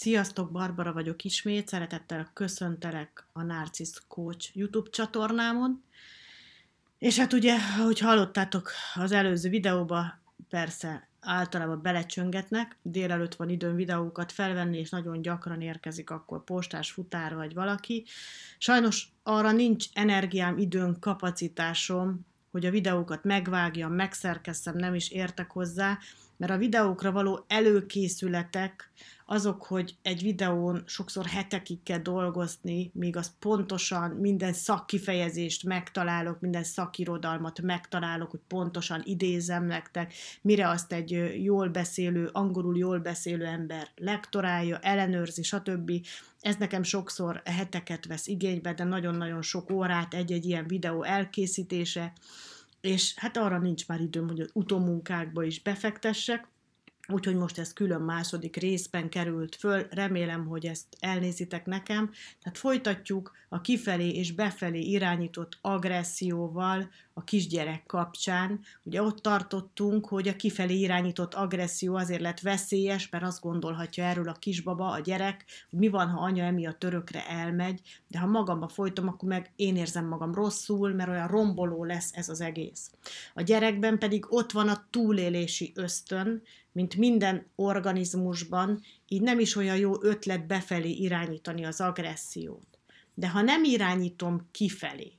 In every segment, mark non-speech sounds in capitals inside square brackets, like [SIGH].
Sziasztok, Barbara vagyok ismét, szeretettel köszöntelek a Narcisz Coach YouTube csatornámon. És hát ugye, ahogy hallottátok az előző videóban, persze általában belecsöngetnek, délelőtt van időm videókat felvenni, és nagyon gyakran érkezik akkor postás futár vagy valaki. Sajnos arra nincs energiám, időm, kapacitásom, hogy a videókat megvágjam, megszerkeszem, nem is értek hozzá, mert a videókra való előkészületek, azok, hogy egy videón sokszor hetekig kell dolgozni, míg az pontosan minden szakkifejezést megtalálok, minden szakirodalmat megtalálok, hogy pontosan idézem nektek, mire azt egy jól beszélő, angolul jól beszélő ember lektorálja, ellenőrzi, stb. Ez nekem sokszor heteket vesz igénybe, de nagyon-nagyon sok órát egy-egy ilyen videó elkészítése, és hát arra nincs már időm, hogy az utómunkákba is befektessek, Úgyhogy most ez külön második részben került föl, remélem, hogy ezt elnézitek nekem. Tehát folytatjuk a kifelé és befelé irányított agresszióval a kisgyerek kapcsán. Ugye ott tartottunk, hogy a kifelé irányított agresszió azért lett veszélyes, mert azt gondolhatja erről a kisbaba, a gyerek, hogy mi van, ha anya emiatt törökre elmegy, de ha magamba folytom, akkor meg én érzem magam rosszul, mert olyan romboló lesz ez az egész. A gyerekben pedig ott van a túlélési ösztön, mint minden organizmusban, így nem is olyan jó ötlet befelé irányítani az agressziót. De ha nem irányítom kifelé,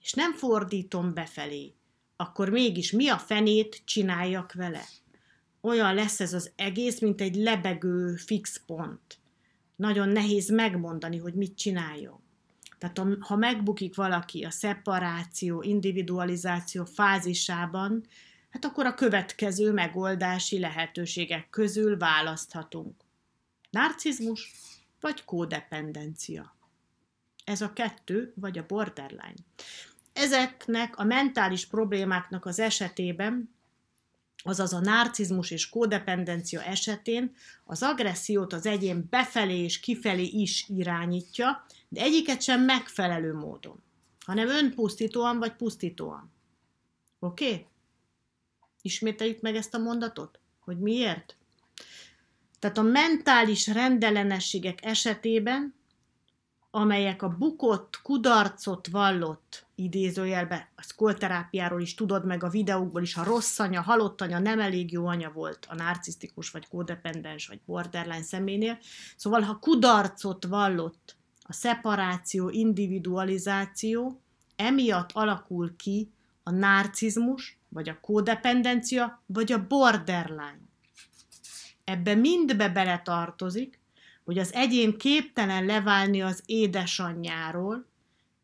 és nem fordítom befelé, akkor mégis mi a fenét csináljak vele? Olyan lesz ez az egész, mint egy lebegő fix pont. Nagyon nehéz megmondani, hogy mit csináljon. Tehát ha megbukik valaki a szeparáció, individualizáció fázisában, hát akkor a következő megoldási lehetőségek közül választhatunk. Narcizmus vagy kódependencia. Ez a kettő, vagy a borderline. Ezeknek a mentális problémáknak az esetében, azaz a narcizmus és kódependencia esetén az agressziót az egyén befelé és kifelé is irányítja, de egyiket sem megfelelő módon, hanem önpusztítóan vagy pusztítóan. Oké? Okay? Ismételjük meg ezt a mondatot, hogy miért? Tehát a mentális rendellenességek esetében, amelyek a bukott, kudarcot vallott idézőjelbe, a szkolterápiáról is tudod meg a videókból is, a rossz anya, halott anya, nem elég jó anya volt a narcisztikus, vagy kódependens, vagy borderline személynél. Szóval, ha kudarcot vallott a szeparáció, individualizáció, emiatt alakul ki a narcizmus, vagy a kódependencia, vagy a borderline. Ebbe mindbe beletartozik, hogy az egyén képtelen leválni az édesanyjáról,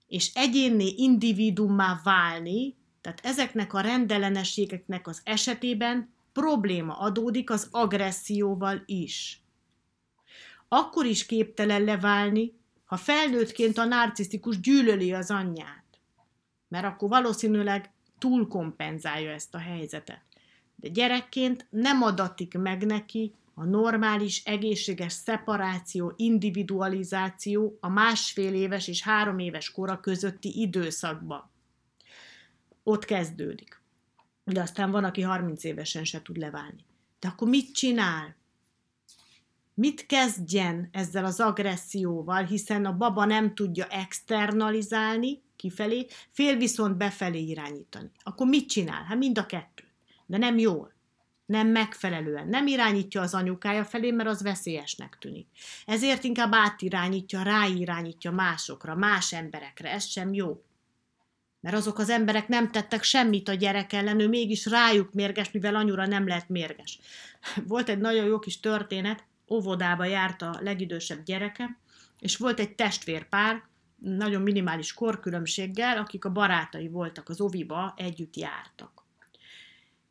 és egyénné individummá válni, tehát ezeknek a rendellenességeknek az esetében probléma adódik az agresszióval is. Akkor is képtelen leválni, ha felnőttként a narcisztikus gyűlöli az anyját. Mert akkor valószínűleg túlkompenzálja ezt a helyzetet. De gyerekként nem adatik meg neki a normális, egészséges szeparáció, individualizáció a másfél éves és három éves kora közötti időszakba. Ott kezdődik. De aztán van, aki 30 évesen se tud leválni. De akkor mit csinál? Mit kezdjen ezzel az agresszióval, hiszen a baba nem tudja externalizálni, kifelé, fél viszont befelé irányítani. Akkor mit csinál? Hát mind a kettő. De nem jól nem megfelelően, nem irányítja az anyukája felé, mert az veszélyesnek tűnik. Ezért inkább átirányítja, ráirányítja másokra, más emberekre, ez sem jó. Mert azok az emberek nem tettek semmit a gyerek ellen, ő mégis rájuk mérges, mivel anyura nem lehet mérges. [LAUGHS] Volt egy nagyon jó kis történet, óvodába járt a legidősebb gyereke, és volt egy testvérpár, nagyon minimális korkülönbséggel, akik a barátai voltak az oviba, együtt jártak.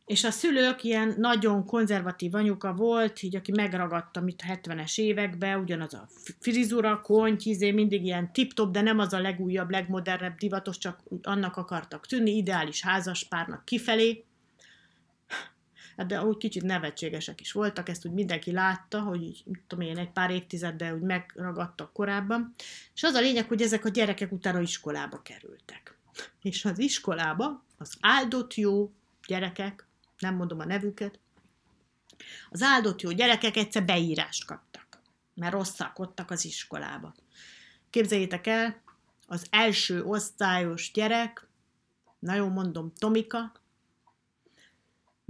És a szülők ilyen nagyon konzervatív anyuka volt, így aki megragadta, mit a 70-es években, ugyanaz a frizura, izé, mindig ilyen tip-top, de nem az a legújabb, legmodernebb divatos, csak annak akartak tűnni, ideális házas párnak kifelé. Hát de úgy kicsit nevetségesek is voltak, ezt úgy mindenki látta, hogy így, tudom én, egy pár évtizeddel úgy megragadtak korábban, és az a lényeg, hogy ezek a gyerekek utána iskolába kerültek. És az iskolába az áldott jó gyerekek, nem mondom a nevüket, az áldott jó gyerekek egyszer beírást kaptak, mert rosszakodtak az iskolába. Képzeljétek el, az első osztályos gyerek, nagyon mondom, Tomika,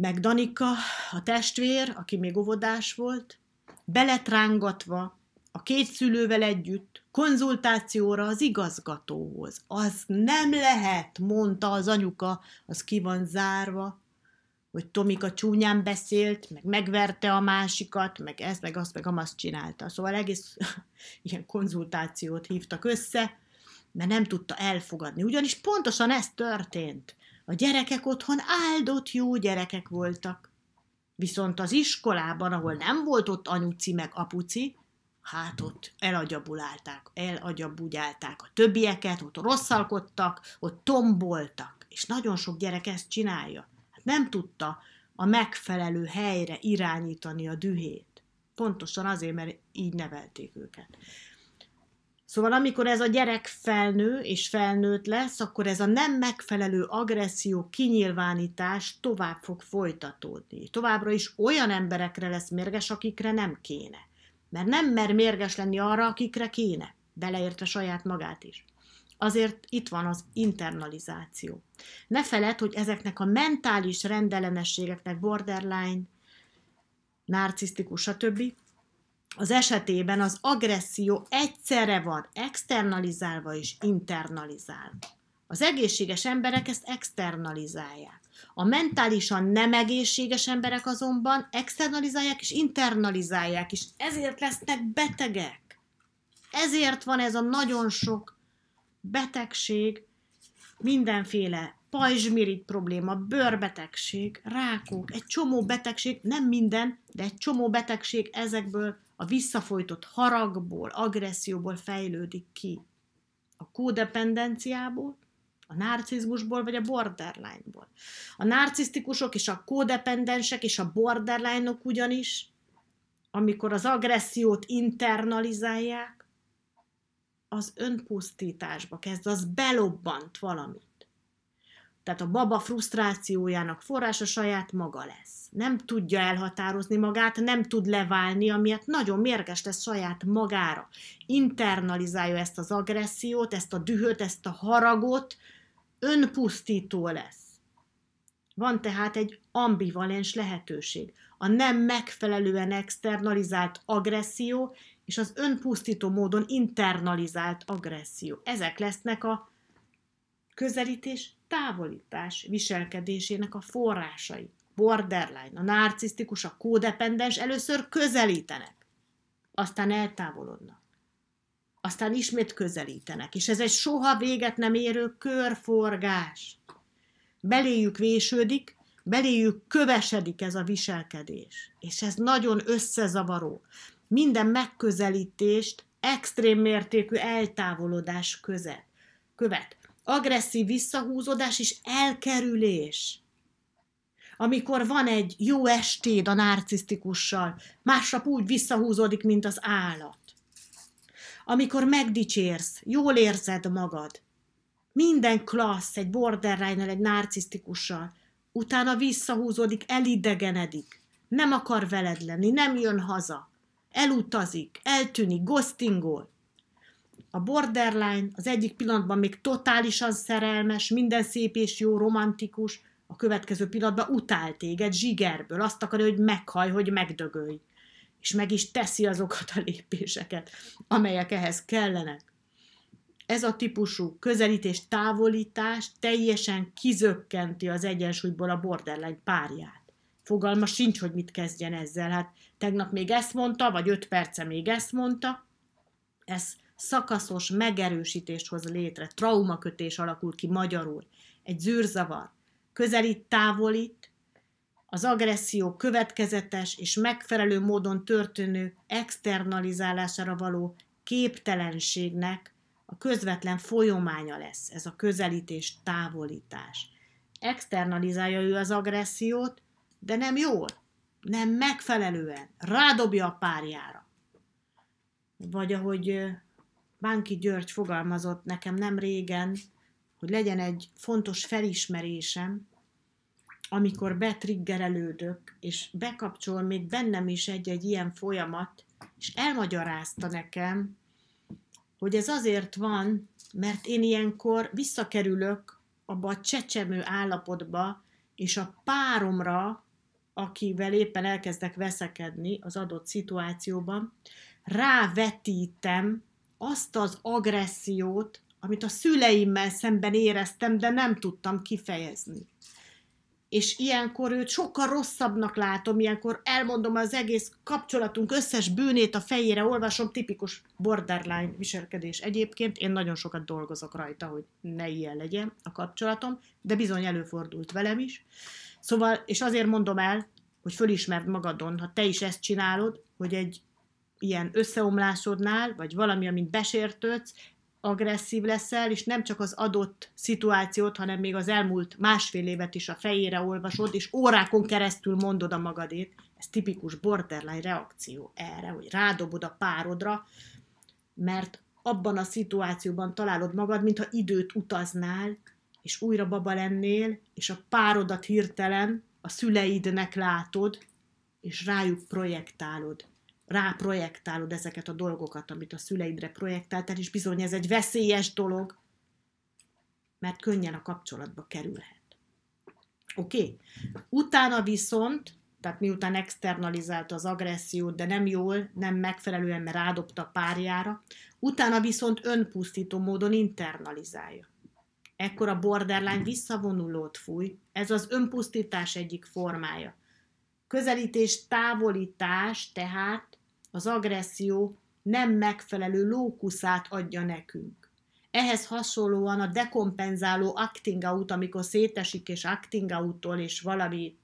meg Danika, a testvér, aki még óvodás volt, beletrángatva a két szülővel együtt konzultációra az igazgatóhoz. Az nem lehet, mondta az anyuka, az ki van zárva, hogy Tomika csúnyán beszélt, meg megverte a másikat, meg ezt, meg azt, meg amazt csinálta. Szóval egész [LAUGHS] ilyen konzultációt hívtak össze, mert nem tudta elfogadni. Ugyanis pontosan ez történt. A gyerekek otthon áldott jó gyerekek voltak. Viszont az iskolában, ahol nem volt ott anyuci meg apuci, hát ott elagyabulálták, elagyabugyálták a többieket, ott rosszalkodtak, ott tomboltak, és nagyon sok gyerek ezt csinálja. Hát nem tudta a megfelelő helyre irányítani a dühét. Pontosan azért, mert így nevelték őket. Szóval amikor ez a gyerek felnő és felnőtt lesz, akkor ez a nem megfelelő agresszió kinyilvánítás tovább fog folytatódni. Továbbra is olyan emberekre lesz mérges, akikre nem kéne. Mert nem mer mérges lenni arra, akikre kéne, beleértve saját magát is. Azért itt van az internalizáció. Ne feled, hogy ezeknek a mentális rendellenességeknek borderline, narcisztikus, stb az esetében az agresszió egyszerre van externalizálva és internalizálva. Az egészséges emberek ezt externalizálják. A mentálisan nem egészséges emberek azonban externalizálják és internalizálják, és ezért lesznek betegek. Ezért van ez a nagyon sok betegség, mindenféle pajzsmirigy probléma, bőrbetegség, rákok, egy csomó betegség, nem minden, de egy csomó betegség ezekből a visszafolytott haragból, agresszióból fejlődik ki. A kódependenciából, a narcizmusból vagy a borderline-ból. A narcisztikusok és a kódependensek és a borderline-ok ugyanis, amikor az agressziót internalizálják, az önpusztításba kezd, az belobbant valami. Tehát a baba frusztrációjának forrása saját maga lesz. Nem tudja elhatározni magát, nem tud leválni, amiatt nagyon mérges lesz saját magára. Internalizálja ezt az agressziót, ezt a dühöt, ezt a haragot, önpusztító lesz. Van tehát egy ambivalens lehetőség. A nem megfelelően externalizált agresszió és az önpusztító módon internalizált agresszió. Ezek lesznek a közelítés távolítás viselkedésének a forrásai. Borderline, a narcisztikus, a kódependens először közelítenek, aztán eltávolodnak, aztán ismét közelítenek, és ez egy soha véget nem érő körforgás. Beléjük vésődik, beléjük kövesedik ez a viselkedés, és ez nagyon összezavaró. Minden megközelítést extrém mértékű eltávolodás között követ agresszív visszahúzódás és elkerülés. Amikor van egy jó estéd a narcisztikussal, másnap úgy visszahúzódik, mint az állat. Amikor megdicsérsz, jól érzed magad, minden klassz egy borderline egy narcisztikussal, utána visszahúzódik, elidegenedik, nem akar veled lenni, nem jön haza, elutazik, eltűnik, ghostingol a borderline, az egyik pillanatban még totálisan szerelmes, minden szép és jó, romantikus, a következő pillanatban utál téged zsigerből, azt akarja, hogy meghaj, hogy megdögölj. És meg is teszi azokat a lépéseket, amelyek ehhez kellenek. Ez a típusú közelítés, távolítás teljesen kizökkenti az egyensúlyból a borderline párját. Fogalma sincs, hogy mit kezdjen ezzel. Hát tegnap még ezt mondta, vagy öt perce még ezt mondta. Ez szakaszos megerősítést hoz létre, traumakötés alakul ki magyarul, egy zűrzavar, közelít, távolít, az agresszió következetes és megfelelő módon történő externalizálására való képtelenségnek a közvetlen folyománya lesz ez a közelítés, távolítás. Externalizálja ő az agressziót, de nem jól, nem megfelelően, rádobja a párjára. Vagy ahogy Bánki György fogalmazott nekem nem régen, hogy legyen egy fontos felismerésem, amikor betriggerelődök, és bekapcsol még bennem is egy-egy ilyen folyamat, és elmagyarázta nekem, hogy ez azért van, mert én ilyenkor visszakerülök abba a csecsemő állapotba, és a páromra, akivel éppen elkezdek veszekedni az adott szituációban, rávetítem azt az agressziót, amit a szüleimmel szemben éreztem, de nem tudtam kifejezni. És ilyenkor őt sokkal rosszabbnak látom, ilyenkor elmondom az egész kapcsolatunk összes bűnét a fejére, olvasom, tipikus borderline viselkedés egyébként. Én nagyon sokat dolgozok rajta, hogy ne ilyen legyen a kapcsolatom, de bizony előfordult velem is. Szóval, és azért mondom el, hogy fölismerd magadon, ha te is ezt csinálod, hogy egy ilyen összeomlásodnál, vagy valami, amit besértődsz, agresszív leszel, és nem csak az adott szituációt, hanem még az elmúlt másfél évet is a fejére olvasod, és órákon keresztül mondod a magadét. Ez tipikus borderline reakció erre, hogy rádobod a párodra, mert abban a szituációban találod magad, mintha időt utaznál, és újra baba lennél, és a párodat hirtelen a szüleidnek látod, és rájuk projektálod ráprojektálod ezeket a dolgokat, amit a szüleidre projektáltál, és bizony ez egy veszélyes dolog, mert könnyen a kapcsolatba kerülhet. Oké? Okay? Utána viszont, tehát miután externalizálta az agressziót, de nem jól, nem megfelelően, mert rádobta a párjára, utána viszont önpusztító módon internalizálja. Ekkor a borderline visszavonulót fúj, ez az önpusztítás egyik formája. Közelítés, távolítás tehát az agresszió nem megfelelő lókuszát adja nekünk. Ehhez hasonlóan a dekompenzáló acting out, amikor szétesik és acting out és valami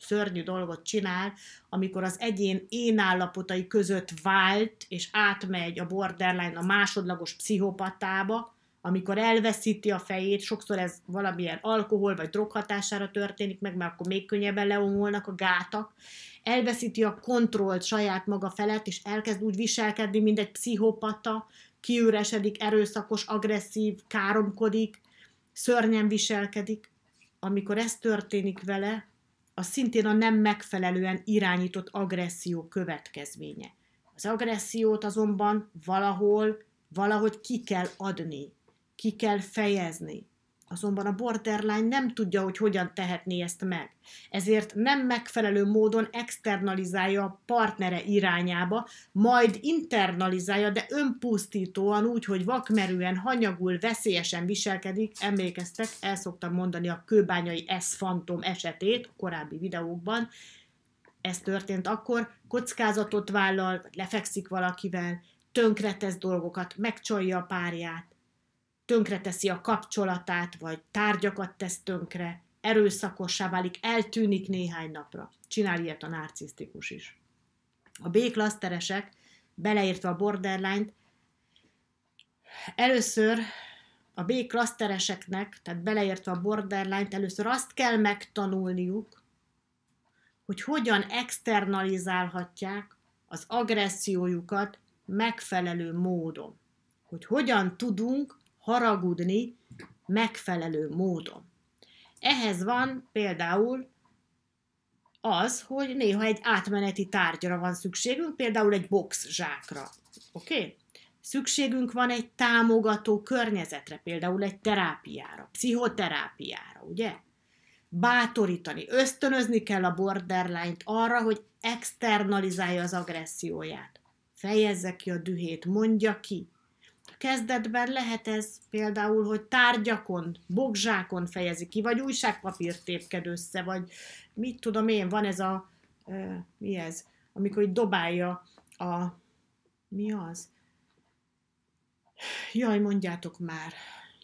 szörnyű dolgot csinál, amikor az egyén én állapotai között vált, és átmegy a borderline a másodlagos pszichopatába, amikor elveszíti a fejét, sokszor ez valamilyen alkohol vagy drog hatására történik meg, mert akkor még könnyebben leomolnak a gátak, elveszíti a kontrollt saját maga felett, és elkezd úgy viselkedni, mint egy pszichopata, kiüresedik, erőszakos, agresszív, káromkodik, szörnyen viselkedik. Amikor ez történik vele, az szintén a nem megfelelően irányított agresszió következménye. Az agressziót azonban valahol, valahogy ki kell adni ki kell fejezni. Azonban a borderline nem tudja, hogy hogyan tehetné ezt meg. Ezért nem megfelelő módon externalizálja a partnere irányába, majd internalizálja, de önpusztítóan úgy, hogy vakmerően, hanyagul, veszélyesen viselkedik. Emlékeztek, el szoktam mondani a kőbányai S-fantom esetét a korábbi videókban. Ez történt akkor, kockázatot vállal, lefekszik valakivel, tönkretesz dolgokat, megcsalja a párját, tönkreteszi a kapcsolatát, vagy tárgyakat tesz tönkre, erőszakossá válik, eltűnik néhány napra. Csinál ilyet a narcisztikus is. A B-klaszteresek, beleértve a borderline-t, először a B-klasztereseknek, tehát beleértve a borderline-t, először azt kell megtanulniuk, hogy hogyan externalizálhatják az agressziójukat megfelelő módon. Hogy hogyan tudunk haragudni megfelelő módon. Ehhez van például az, hogy néha egy átmeneti tárgyra van szükségünk, például egy box zsákra. Oké? Okay? Szükségünk van egy támogató környezetre, például egy terápiára, pszichoterápiára, ugye? Bátorítani, ösztönözni kell a borderline-t arra, hogy externalizálja az agresszióját. Fejezze ki a dühét, mondja ki, Kezdetben lehet ez például, hogy tárgyakon, bogzsákon fejezi ki, vagy újságpapírt tépked össze, vagy mit tudom én, van ez a, mi ez, amikor így dobálja a, mi az? Jaj, mondjátok már,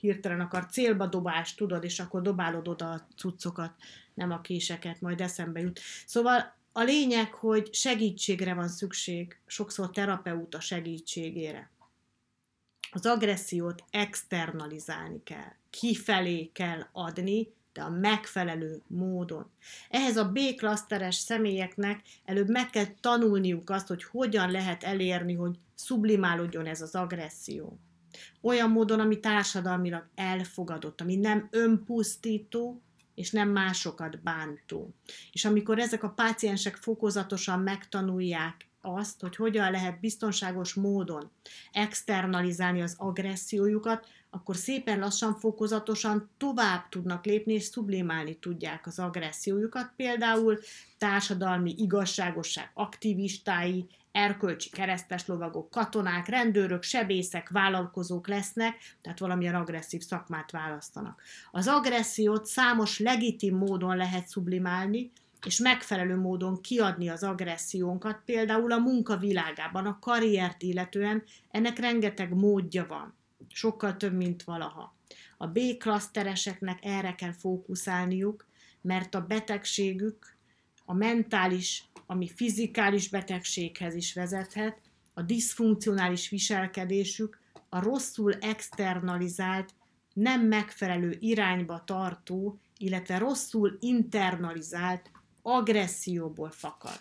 hirtelen akar célba dobás, tudod, és akkor dobálod oda a cuccokat, nem a késeket, majd eszembe jut. Szóval a lényeg, hogy segítségre van szükség, sokszor terapeuta segítségére az agressziót externalizálni kell, kifelé kell adni, de a megfelelő módon. Ehhez a B-klaszteres személyeknek előbb meg kell tanulniuk azt, hogy hogyan lehet elérni, hogy sublimálódjon ez az agresszió. Olyan módon, ami társadalmilag elfogadott, ami nem önpusztító, és nem másokat bántó. És amikor ezek a páciensek fokozatosan megtanulják azt, hogy hogyan lehet biztonságos módon externalizálni az agressziójukat, akkor szépen lassan, fokozatosan tovább tudnak lépni, és szublimálni tudják az agressziójukat, például társadalmi igazságosság aktivistái, erkölcsi keresztes lovagok, katonák, rendőrök, sebészek, vállalkozók lesznek, tehát valamilyen agresszív szakmát választanak. Az agressziót számos legitim módon lehet szublimálni, és megfelelő módon kiadni az agressziónkat, például a munka világában, a karriert illetően, ennek rengeteg módja van, sokkal több, mint valaha. A B-klasztereseknek erre kell fókuszálniuk, mert a betegségük a mentális, ami fizikális betegséghez is vezethet, a diszfunkcionális viselkedésük, a rosszul externalizált, nem megfelelő irányba tartó, illetve rosszul internalizált agresszióból fakad.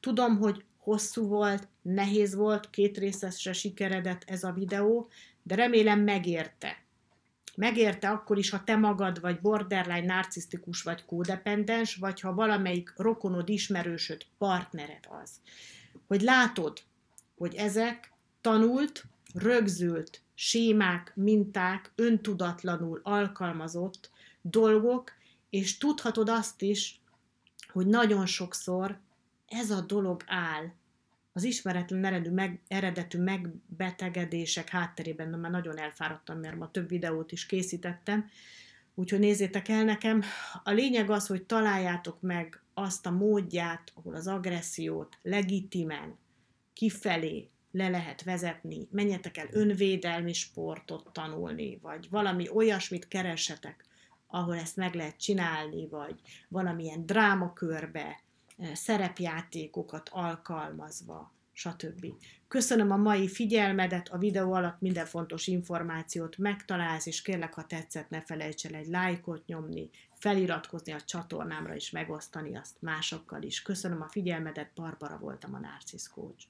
Tudom, hogy hosszú volt, nehéz volt, két részesre sikeredett ez a videó, de remélem megérte. Megérte akkor is, ha te magad vagy borderline, narcisztikus vagy kódependens, vagy ha valamelyik rokonod, ismerősöd, partnered az. Hogy látod, hogy ezek tanult, rögzült sémák, minták, öntudatlanul alkalmazott dolgok, és tudhatod azt is, hogy nagyon sokszor ez a dolog áll az ismeretlen eredű, meg, eredetű megbetegedések hátterében, mert már nagyon elfáradtam, mert ma több videót is készítettem, úgyhogy nézzétek el nekem. A lényeg az, hogy találjátok meg azt a módját, ahol az agressziót legitimen kifelé le lehet vezetni, menjetek el önvédelmi sportot tanulni, vagy valami olyasmit keresetek, ahol ezt meg lehet csinálni, vagy valamilyen drámakörbe, eh, szerepjátékokat alkalmazva, stb. Köszönöm a mai figyelmedet, a videó alatt minden fontos információt megtalálsz, és kérlek, ha tetszett, ne felejts el egy lájkot nyomni, feliratkozni a csatornámra, és megosztani azt másokkal is. Köszönöm a figyelmedet, Barbara voltam a Narcisz Coach.